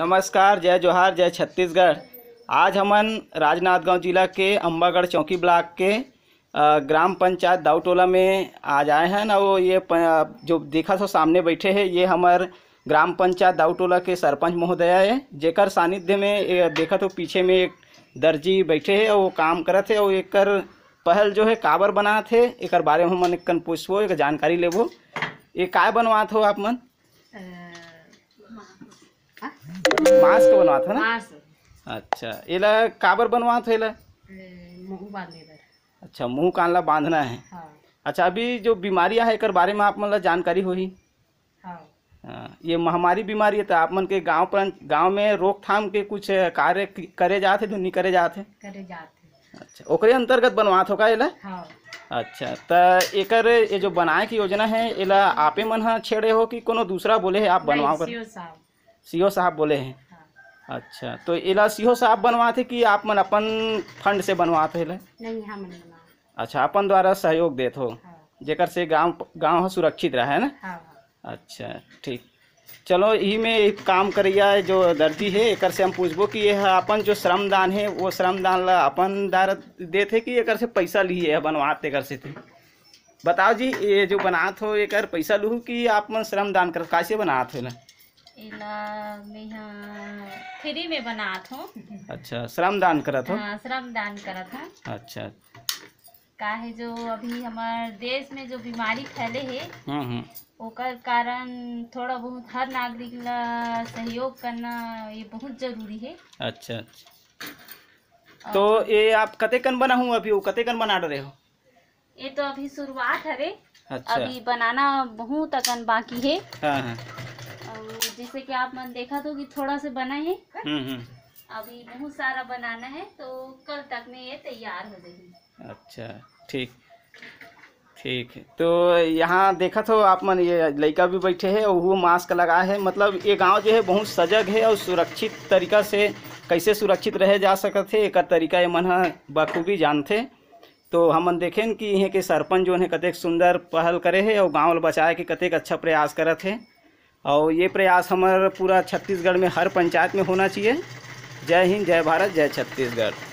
नमस्कार जय जोहार जय छत्तीसगढ़ आज हमन राजनांदगांव जिला के अम्बागढ़ चौकी ब्लॉक के ग्राम पंचायत दाऊटोला में आज आए हैं और ये जो देखा सो सामने बैठे हैं ये हमार ग्राम पंचायत दाऊटोला के सरपंच महोदय है जेकर सानिध्य में देखा तो पीछे में एक दर्जी बैठे है और वो काम करत है और एक कर पहल जो है काबर बना थे एक बारे में मन एक पूछबो एक जानकारी लेबो ये काय बनवा थो आप मन मास्क बनवा था ना अच्छा इला काबर बनवा था इला मुंह बांधने बर अच्छा मुंह कान ला बांधना है हाँ। अच्छा अभी जो बीमारियां है एकर बारे में आप मतलब जानकारी हो ही हाँ। ये महामारी बीमारी है तो आप मन के गांव पर गांव में रोकथाम के कुछ कार्य करे जाते जो नहीं करे जाते करे जाते अच्छा ओकरे अंतर्गत बनवा था का इला हाँ। अच्छा तो एक ये जो बनाए की योजना है इला आपे मन छेड़े हो कि कोनो दूसरा बोले है आप बनवाओ कर सीओ साहब बोले हैं अच्छा तो इला सीओ साहब बनवाते कि आप मन अपन फंड से बनवाते ले नहीं हम अच्छा अपन द्वारा सहयोग देते हो हाँ। जेकर से गांव गांव सुरक्षित रहे है ना हाँ।, हाँ। अच्छा ठीक चलो यही में एक काम करिया जो दर्दी है एक से हम पूछबो कि यह अपन जो श्रमदान है वो श्रमदान ला अपन दार देते कि एक से पैसा लिए बनवाते कर से थे बताओ जी ये जो बनात हो एक पैसा लूँ कि आप मन श्रमदान कर कैसे बनाते हो ना फ्री में बना था अच्छा श्रम दान कर हाँ, श्रम दान करा था अच्छा है जो अभी हमारे देश में जो बीमारी फैले है हम्म, हम्म। ओकर कारण थोड़ा बहुत हर नागरिक ला सहयोग करना ये बहुत जरूरी है अच्छा अच्छा तो ये आप कते कन बना हूँ अभी कते कन बना रहे हो ये तो अभी शुरुआत है अच्छा। अभी बनाना बहुत अकन बाकी है हाँ हाँ। जैसे कि आप मन देखा तो कि थोड़ा से बना है हम्म, हम्म। अभी बहुत सारा बनाना है तो कल तक में ये तैयार हो जाएगी अच्छा ठीक ठीक है तो यहाँ देखा तो आप मन ये लड़का भी बैठे है और वो मास्क लगा है मतलब ये गांव जो है बहुत सजग है और सुरक्षित तरीका से कैसे सुरक्षित रहे जा सकते थे एक तरीका ये मन बखूबी जानते तो हमन देखें कि यहाँ के सरपंच जो है कतेक सुंदर पहल करे है और गाँव बचाए के कतेक अच्छा प्रयास करते हैं और ये प्रयास हमारा पूरा छत्तीसगढ़ में हर पंचायत में होना चाहिए जय हिंद जय भारत जय छत्तीसगढ़